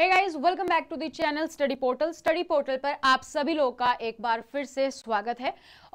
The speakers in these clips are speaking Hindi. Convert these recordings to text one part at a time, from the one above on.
hey guys welcome back to channel study portal study portal पर आप सभी लोगों का एक बार फिर से स्वागत है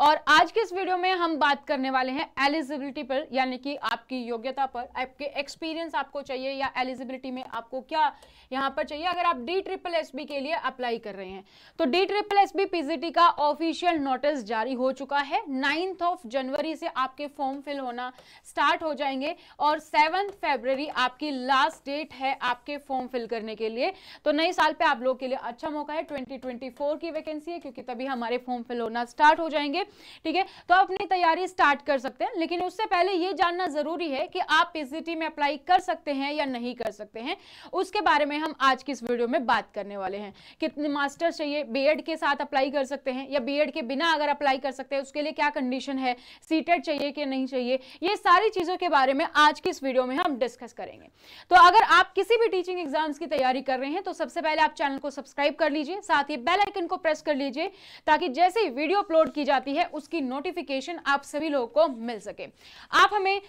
और आज के इस वीडियो में हम बात करने वाले हैं एलिजिबिलिटी पर यानी कि आपकी योग्यता पर आपके एक्सपीरियंस आपको चाहिए या एलिजिबिलिटी में आपको क्या यहाँ पर चाहिए अगर आप डी ट्रिपल एस के लिए अप्लाई कर रहे हैं तो डी ट्रिपल एस बी का ऑफिशियल नोटिस जारी हो चुका है नाइन्थ ऑफ जनवरी से आपके फॉर्म फिल होना स्टार्ट हो जाएंगे और सेवन्थ फेबररी आपकी लास्ट डेट है आपके फॉर्म फिल करने के लिए तो नए साल पे आप लोगों के लिए अच्छा मौका है 2024 की वैकेंसी है क्योंकि तभी हमारे फॉर्म फिल होना स्टार्ट हो जाएंगे ठीक है तो आप अपनी तैयारी स्टार्ट कर सकते हैं लेकिन उससे पहले ये जानना जरूरी है कि आप पीसीटी में अप्लाई कर सकते हैं या नहीं कर सकते हैं उसके बारे में हम आज की इस वीडियो में बात करने वाले हैं कितने मास्टर्स चाहिए बी के साथ अप्लाई कर सकते हैं या बी के बिना अगर अप्लाई कर सकते हैं उसके लिए क्या कंडीशन है सीटेड चाहिए कि नहीं चाहिए ये सारी चीज़ों के बारे में आज की इस वीडियो में हम डिस्कस करेंगे तो अगर आप किसी भी टीचिंग एग्जाम्स की तैयारी कर रहे हैं तो सबसे पहले आप चैनल को सब्सक्राइब कर लीजिए साथ ही बेल आइकन को प्रेस कर लीजिए ताकि जैसे ही वीडियो अपलोड की जाती है उसकी नोटिफिकेशन आप सभी लोगों को मिल सके आप हमें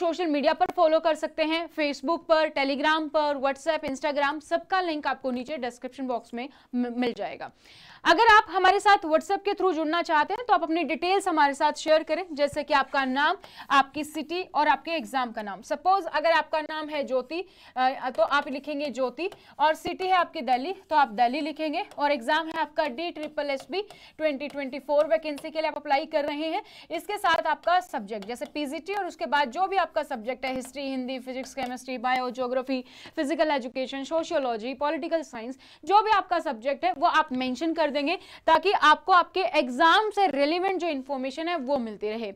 सोशल मीडिया पर फॉलो कर सकते हैं फेसबुक पर टेलीग्राम पर व्हाट्सएप इंस्टाग्राम सबका लिंक आपको नीचे डिस्क्रिप्शन बॉक्स में मिल जाएगा अगर आप हमारे साथ व्हाट्सएप के थ्रू जुड़ना चाहते हैं तो आप अपनी डिटेल्स हमारे साथ शेयर करें जैसे कि आपका नाम आपकी सिटी और आपके एग्जाम का नाम सपोज अगर आपका नाम है ज्योति तो आप लिखेंगे ज्योति और सिटी है आपकी दिल्ली तो आप दिल्ली लिखेंगे और एग्जाम है आपका D triple S B twenty twenty four vacancy के लिए आप अप्लाई कर रहे हैं इसके साथ आपका सब्जेक्ट जैसे पीजीटी और उसके बाद जो भी आपका सब्जेक्ट है history Hindi physics chemistry bio geography physical education sociology political science जो भी आपका सब्जेक्ट है वो आप मैंशन कर देंगे ताकि आपको आपके एग्जाम से रिलेवेंट जो इन्फॉर्मेशन है वो मिलती रहे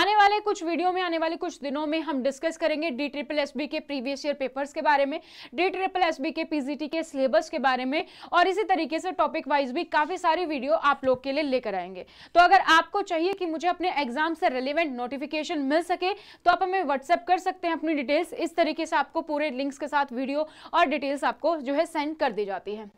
आने वाले कुछ वीडियो में आने वाले कुछ दिनों में हम डिस्कस करेंगे डी ट्रिपल एस बी के प्रीवियस ईयर पेपर्स के बारे में डी ट्रिपल एस बी के पीजीटी के सिलेबस के बारे में और इसी तरीके से टॉपिक वाइज भी काफ़ी सारी वीडियो आप लोग के लिए लेकर आएंगे तो अगर आपको चाहिए कि मुझे अपने एग्जाम से रिलेवेंट नोटिफिकेशन मिल सके तो आप हमें व्हाट्सएप कर सकते हैं अपनी डिटेल्स इस तरीके से आपको पूरे लिंक्स के साथ वीडियो और डिटेल्स आपको जो है सेंड कर दी जाती है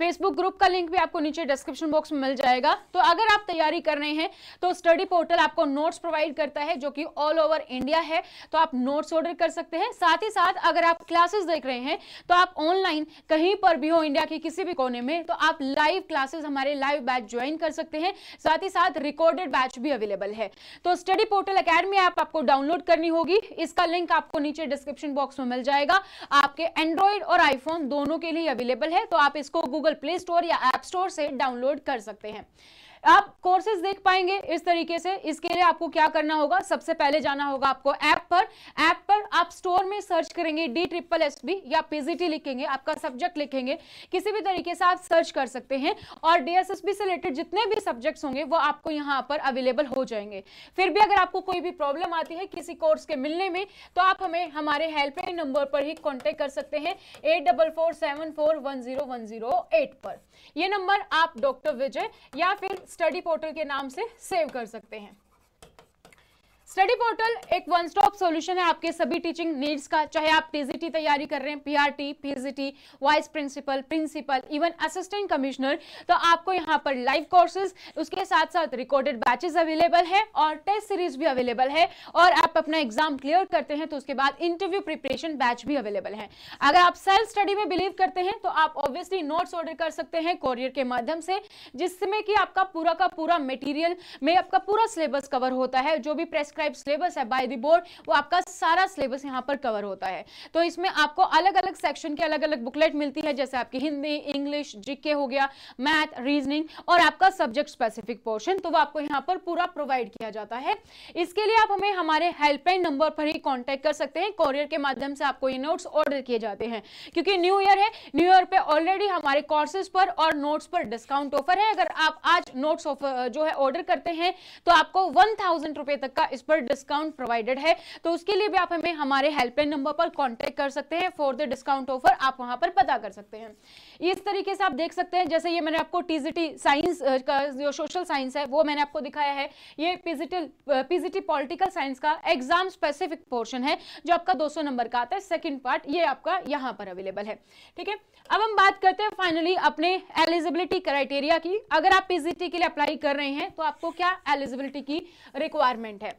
फेसबुक ग्रुप का लिंक भी आपको नीचे डिस्क्रिप्शन बॉक्स में मिल जाएगा तो अगर आप तैयारी कर रहे हैं तो स्टडी पोर्टल आपको नोट्स प्रोवाइड करता है जो कि ऑल ओवर इंडिया है तो आप नोट्स ऑर्डर कर सकते हैं साथ ही साथ अगर आप क्लासेस देख रहे हैं तो आप ऑनलाइन कहीं पर भी हो इंडिया के किसी भी कोने में तो आप लाइव क्लासेस हमारे लाइव बैच ज्वाइन कर सकते हैं साथ ही साथ रिकॉर्डेड बैच भी अवेलेबल है तो स्टडी पोर्टल अकेडमी ऐप आपको डाउनलोड करनी होगी इसका लिंक आपको नीचे डिस्क्रिप्शन बॉक्स में मिल जाएगा आपके एंड्रॉइड और आईफोन दोनों के लिए अवेलेबल है तो आप इसको गूगल गूगल प्ले स्टोर या एप स्टोर से डाउनलोड कर सकते हैं आप कोर्सेज देख पाएंगे इस तरीके से इसके लिए आपको क्या करना होगा सबसे पहले जाना होगा आपको ऐप पर ऐप आप स्टोर में सर्च करेंगे डी ट्रिपल एस बी या पीजीटी लिखेंगे आपका सब्जेक्ट लिखेंगे किसी भी तरीके से आप सर्च कर सकते हैं और डीएसएसबी से रिलेटेड जितने भी सब्जेक्ट्स होंगे वो आपको यहाँ पर अवेलेबल हो जाएंगे फिर भी अगर आपको कोई भी प्रॉब्लम आती है किसी कोर्स के मिलने में तो आप हमें हमारे हेल्पलाइन नंबर पर ही कॉन्टेक्ट कर सकते हैं eight double four seven four one zero one zero eight पर यह नंबर आप डॉक्टर विजय या फिर स्टडी पोर्टल के नाम से सेव कर सकते हैं स्टडी पोर्टल एक वन स्टॉप सॉल्यूशन है आपके सभी टीचिंग नीड्स का चाहे आप टीजीटी तैयारी कर रहे हैं PRT PGT vice principal principal even assistant commissioner तो आपको यहाँ पर लाइव कोर्सेज उसके साथ साथ रिकॉर्डेड बैचेस अवेलेबल है और टेस्ट सीरीज भी अवेलेबल है और आप अपना एग्जाम क्लियर करते हैं तो उसके बाद इंटरव्यू प्रिपरेशन बैच भी अवेलेबल है अगर आप सेल्फ स्टडी में बिलीव करते हैं तो आप ऑब्वियसली नोट्स ऑर्डर कर सकते हैं कोरियर के माध्यम से जिसमें कि आपका पूरा का पूरा मेटीरियल में आपका पूरा सिलेबस कवर होता है जो भी प्रेस प्रिस्क्राइब सिलेबस है बाय दी बोर्ड वो आपका सारा सिलेबस यहाँ पर कवर होता है तो इसमें आपको अलग अलग सेक्शन के अलग अलग बुकलेट मिलती है जैसे आपकी हिंदी इंग्लिश जीके हो गया मैथ रीजनिंग और आपका सब्जेक्ट स्पेसिफिक पोर्शन तो वो आपको यहाँ पर पूरा प्रोवाइड किया जाता है इसके लिए आप हमें हमारे हेल्पलाइन नंबर पर ही कॉन्टेक्ट कर सकते हैं कॉरियर के माध्यम से आपको ये नोट्स ऑर्डर किए जाते हैं क्योंकि न्यू ईयर है न्यू ईयर पे ऑलरेडी हमारे कोर्सेज पर और नोट्स पर डिस्काउंट ऑफर है अगर आप आज नोट्स ऑफर जो है ऑर्डर करते हैं तो आपको वन थाउजेंड रुपए तक का इस पर डिस्काउंट प्रोवाइडेड है तो उसके लिए भी आप हमें हमारे हेल्पलाइन नंबर पर कॉन्टेक्ट कर सकते हैं फॉर द डिस्काउंट ऑफर आप वहां पर पता कर सकते हैं इस तरीके से आप देख सकते हैं जैसे ये मैंने आपको टीजीटी साइंस का जो सोशल साइंस है वो मैंने आपको दिखाया है ये पीजीटी पीजीटी पॉलिटिकल साइंस का एग्जाम स्पेसिफिक पोर्शन है जो आपका 200 नंबर का आता है सेकंड पार्ट ये आपका यहां पर अवेलेबल है ठीक है अब हम बात करते हैं फाइनली अपने एलिजिबिलिटी क्राइटेरिया की अगर आप पीजीटी के लिए अप्लाई कर रहे हैं तो आपको क्या एलिजिबिलिटी की रिक्वायरमेंट है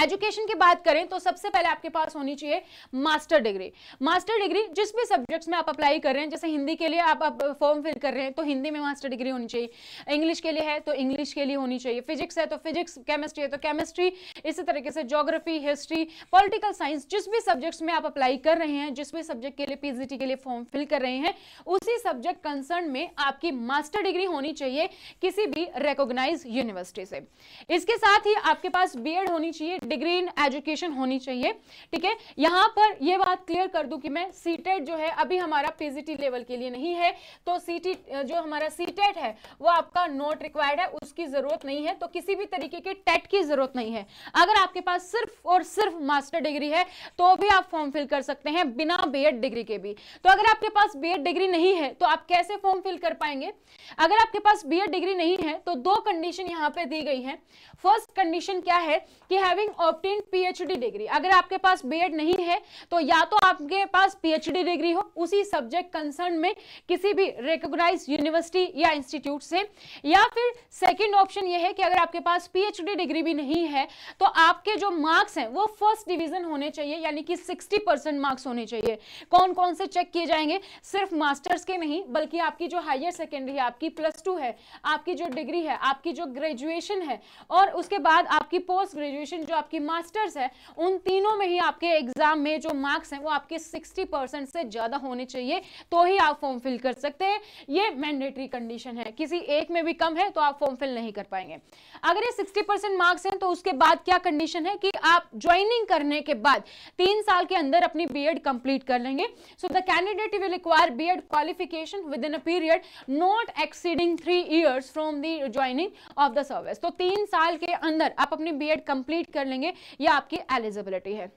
एजुकेशन की बात करें तो सबसे पहले आपके पास होनी चाहिए मास्टर डिग्री मास्टर डिग्री जिस भी सब्जेक्ट्स में आप अप्लाई कर रहे हैं जैसे हिंदी के लिए आप, फॉर्म फिल कर रहे हैं तो हिंदी में मास्टर डिग्री होनी चाहिए इंग्लिश के लिए है तो इंग्लिश के लिए होनी चाहिए फिजिक्स है तो फिजिक्स केमिस्ट्री है तो केमिस्ट्री इसी तरीके से जोग्राफी हिस्ट्री पॉलिटिकल साइंस जिस भी सब्जेक्ट्स में आप अप्लाई कर रहे हैं जिस भी सब्जेक्ट के लिए पीजीटी के लिए फॉर्म फिल कर रहे हैं उसी सब्जेक्ट कंसर्न में आपकी मास्टर डिग्री होनी चाहिए किसी भी रिकोगनाइज यूनिवर्सिटी से इसके साथ ही आपके पास बी होनी चाहिए डिग्री इन एजुकेशन होनी चाहिए ठीक है यहां पर यह बात क्लियर कर दूं कि मैं सीटेट जो है अभी हमारा पीजीटी लेवल के लिए नहीं है तो सीटी जो हमारा सीटेट है वो आपका नोट रिक्वायर्ड है उसकी जरूरत नहीं है तो किसी भी तरीके के टेट की जरूरत नहीं है अगर आपके पास सिर्फ और सिर्फ मास्टर डिग्री है तो भी आप फॉर्म फिल कर सकते हैं बिना बी डिग्री के भी तो अगर आपके पास बी डिग्री नहीं है तो आप कैसे फॉर्म फिल कर पाएंगे अगर आपके पास बी डिग्री नहीं है तो दो कंडीशन यहाँ पे दी गई है फर्स्ट कंडीशन क्या है कि हैविंग ऑप्टेन पीएचडी डिग्री अगर आपके पास बीएड नहीं है तो या तो आपके पास पीएचडी डिग्री हो उसी सब्जेक्ट कंसर्न में किसी भी रिकोगनाइज यूनिवर्सिटी या इंस्टीट्यूट से या फिर सेकेंड ऑप्शन ये है कि अगर आपके पास पीएचडी डिग्री भी नहीं है तो आपके जो मार्क्स हैं वो फर्स्ट डिविजन होने चाहिए यानी कि सिक्सटी परसेंट मार्क्स होने चाहिए कौन कौन से चेक किए जाएंगे सिर्फ मास्टर्स के नहीं बल्कि आपकी जो हायर सेकेंडरी है आपकी प्लस टू है आपकी जो डिग्री है आपकी जो ग्रेजुएशन है और उसके बाद आपकी पोस्ट ग्रेजुएशन जो आपकी मास्टर्स है उन तीनों में ही आपके एग्जाम में जो मार्क्स हैं वो आपके 60 परसेंट से ज़्यादा होने चाहिए तो ही आप फॉर्म फिल कर सकते हैं ये मैंडेटरी कंडीशन है किसी एक में भी कम है तो आप फॉर्म फिल नहीं कर पाएंगे अगर ये सिक्सटी मार्क्स हैं तो उसके बाद क्या कंडीशन है कि आप ज्वाइनिंग करने के बाद तीन साल के अंदर अपनी बी कंप्लीट कर लेंगे so the candidate will require B Ed qualification within a period not exceeding three years from the joining of the service तो तीन साल के अंदर आप अपनी बी एड कर लेंगे ये आपकी एलिजिबिलिटी है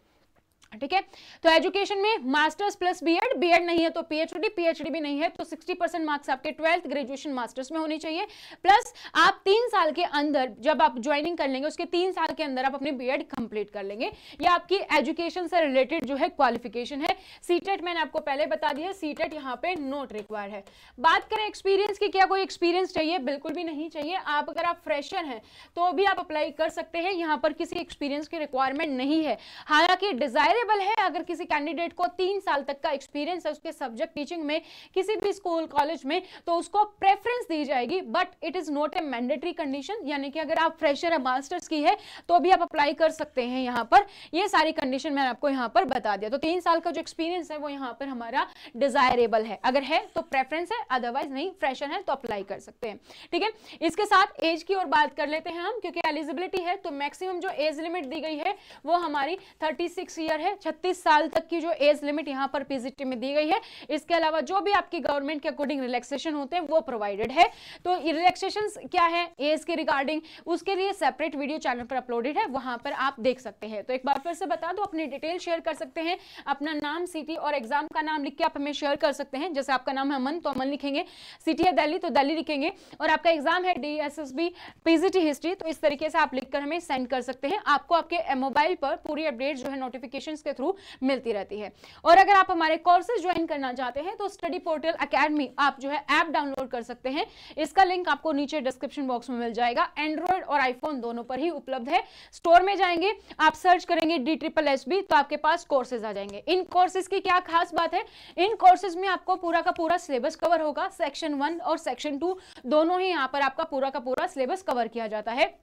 ठीक है तो एजुकेशन में मास्टर्स प्लस बीएड बीएड नहीं है तो पीएचडी पीएचडी भी नहीं है तो 60 परसेंट मार्क्स आपके ट्वेल्थ ग्रेजुएशन मास्टर्स में होने चाहिए प्लस आप तीन साल के अंदर जब आप ज्वाइनिंग कर लेंगे उसके तीन साल के अंदर आप अपने बीएड कंप्लीट कर लेंगे या आपकी एजुकेशन से रिलेटेड जो है क्वालिफिकेशन है सीटेट e मैंने आपको पहले बता दिया सीटेट e यहाँ पे नोट रिक्वायर है बात करें एक्सपीरियंस की क्या कोई एक्सपीरियंस चाहिए बिल्कुल भी नहीं चाहिए आप अगर आप फ्रेशर हैं तो भी आप अप्लाई कर सकते हैं यहाँ पर किसी एक्सपीरियंस की रिक्वायरमेंट नहीं है हालांकि डिजायर फेवरेबल है अगर किसी कैंडिडेट को तीन साल तक का एक्सपीरियंस है उसके सब्जेक्ट टीचिंग में किसी भी स्कूल कॉलेज में तो उसको प्रेफरेंस दी जाएगी but it is not a mandatory condition यानी कि अगर आप फ्रेशर है मास्टर्स की है तो भी आप अप्लाई कर सकते हैं यहाँ पर ये सारी कंडीशन मैंने आपको यहाँ पर बता दिया तो तीन साल का जो एक्सपीरियंस है वो यहाँ पर हमारा डिजायरेबल है अगर है तो प्रेफरेंस है अदरवाइज नहीं फ्रेशर है तो अप्लाई कर सकते हैं ठीक है इसके साथ एज की और बात कर लेते हैं हम क्योंकि एलिजिबिलिटी है तो मैक्सिमम जो एज लिमिट दी गई है वो हमारी थर्टी सिक्स ईयर है 36 साल तक की जो एज लिमिट यहाँ पर पीजीटी में दी गई है इसके अलावा जो भी आपकी गवर्नमेंट के अकॉर्डिंग रिलैक्सेशन होते हैं वो प्रोवाइडेड है तो रिलैक्सेशन क्या है एज के रिगार्डिंग उसके लिए सेपरेट वीडियो चैनल पर अपलोडेड है वहां पर आप देख सकते हैं तो एक बार फिर से बता दो अपनी डिटेल शेयर कर सकते हैं अपना नाम सिटी और एग्जाम का नाम लिख के आप हमें शेयर कर सकते हैं जैसे आपका नाम है अमन तो अमन लिखेंगे सिटी है दिल्ली तो दिल्ली लिखेंगे और आपका एग्जाम है D S S B PGT history तो इस तरीके से आप लिखकर हमें सेंड कर सकते हैं आपको आपके मोबाइल पर पूरी अपडेट जो है नोटिफिकेशन वेबसाइट्स के थ्रू मिलती रहती है और अगर आप हमारे कोर्सेज ज्वाइन करना चाहते हैं तो स्टडी पोर्टल अकेडमी आप जो है ऐप डाउनलोड कर सकते हैं इसका लिंक आपको नीचे डिस्क्रिप्शन बॉक्स में मिल जाएगा एंड्रॉयड और आईफोन दोनों पर ही उपलब्ध है स्टोर में जाएंगे आप सर्च करेंगे डी ट्रिपल एस बी तो आपके पास कोर्सेज आ जाएंगे इन कोर्सेज की क्या खास बात है इन कोर्सेज में आपको पूरा का पूरा सिलेबस कवर होगा सेक्शन वन और सेक्शन टू दोनों ही यहाँ पर आपका पूरा का पूरा सिलेबस कवर किया जाता है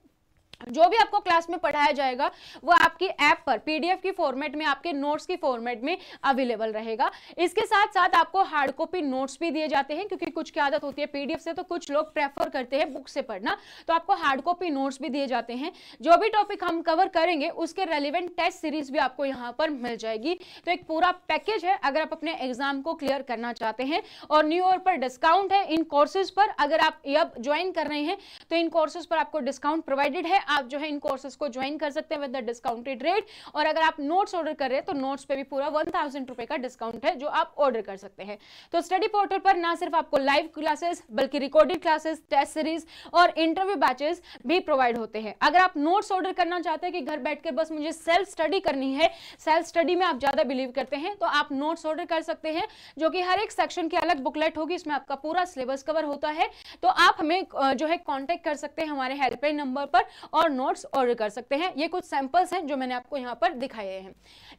जो भी आपको क्लास में पढ़ाया जाएगा वो आपकी ऐप पर पीडीएफ की फॉर्मेट में आपके नोट्स की फॉर्मेट में अवेलेबल रहेगा इसके साथ साथ आपको हार्ड कॉपी नोट्स भी दिए जाते हैं क्योंकि कुछ की आदत होती है पीडीएफ से तो कुछ लोग प्रेफर करते हैं बुक से पढ़ना तो आपको हार्ड कॉपी नोट्स भी दिए जाते हैं जो भी टॉपिक हम कवर करेंगे उसके रेलिवेंट टेस्ट सीरीज भी आपको यहाँ पर मिल जाएगी तो एक पूरा पैकेज है अगर आप अपने एग्जाम को क्लियर करना चाहते हैं और न्यू ईयर पर डिस्काउंट है इन कोर्सेज पर अगर आप यब ज्वाइन कर रहे हैं तो इन कोर्सेज पर आपको डिस्काउंट प्रोवाइडेड है आप जो है इन कोर्सेज को ज्वाइन कर सकते हैं विद द डिस्काउंटेड रेट और अगर आप नोट्स ऑर्डर कर रहे हैं तो नोट्स पे भी पूरा वन थाउजेंड रुपए का डिस्काउंट है जो आप ऑर्डर कर सकते हैं तो स्टडी पोर्टल पर ना सिर्फ आपको लाइव क्लासेस बल्कि रिकॉर्डेड क्लासेस टेस्ट सीरीज और इंटरव्यू बैचेस भी प्रोवाइड होते हैं अगर आप नोट्स ऑर्डर करना चाहते हैं कि घर बैठकर बस मुझे सेल्फ स्टडी करनी है सेल्फ स्टडी में आप ज़्यादा बिलीव करते हैं तो आप नोट्स ऑर्डर कर सकते हैं जो कि हर एक सेक्शन की अलग बुकलेट होगी इसमें आपका पूरा सिलेबस कवर होता है तो आप हमें जो है कॉन्टेक्ट कर सकते हैं हमारे हेल्पलाइन नंबर पर और और नोट्स ऑर्डर कर सकते हैं ये कुछ सैंपल्स हैं जो मैंने आपको यहाँ पर दिखाए हैं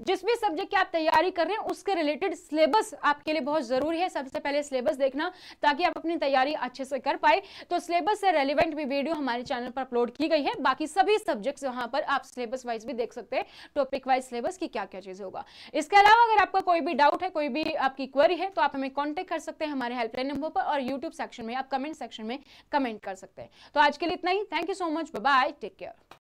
जिस भी सब्जेक्ट की आप तैयारी कर रहे हैं उसके रिलेटेड सिलेबस आपके लिए बहुत ज़रूरी है सबसे पहले सिलेबस देखना ताकि आप अपनी तैयारी अच्छे से कर पाए तो सिलेबस से रेलिवेंट भी वीडियो हमारे चैनल पर अपलोड की गई है बाकी सभी सब्जेक्ट्स वहाँ पर आप सिलेबस वाइज भी देख सकते हैं टॉपिक वाइज सिलेबस की क्या क्या चीज़ होगा इसके अलावा अगर आपका कोई भी डाउट है कोई भी आपकी क्वेरी है तो आप हमें कॉन्टेक्ट कर सकते हैं हमारे हेल्पलाइन नंबर पर और यूट्यूब सेक्शन में आप कमेंट सेक्शन में कमेंट कर सकते हैं तो आज के लिए इतना ही thank you so much bye take care